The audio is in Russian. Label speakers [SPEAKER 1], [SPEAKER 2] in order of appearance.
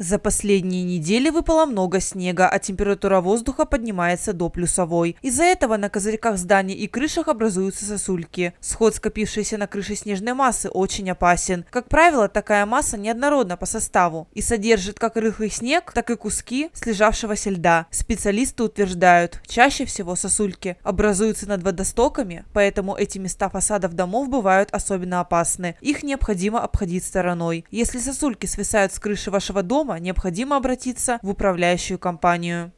[SPEAKER 1] За последние недели выпало много снега, а температура воздуха поднимается до плюсовой. Из-за этого на козырьках зданий и крышах образуются сосульки. Сход, скопившийся на крыше снежной массы, очень опасен. Как правило, такая масса неоднородна по составу и содержит как рыхлый снег, так и куски слежавшегося льда. Специалисты утверждают, чаще всего сосульки образуются над водостоками, поэтому эти места фасадов домов бывают особенно опасны. Их необходимо обходить стороной. Если сосульки свисают с крыши вашего дома, дома, необходимо обратиться в управляющую компанию.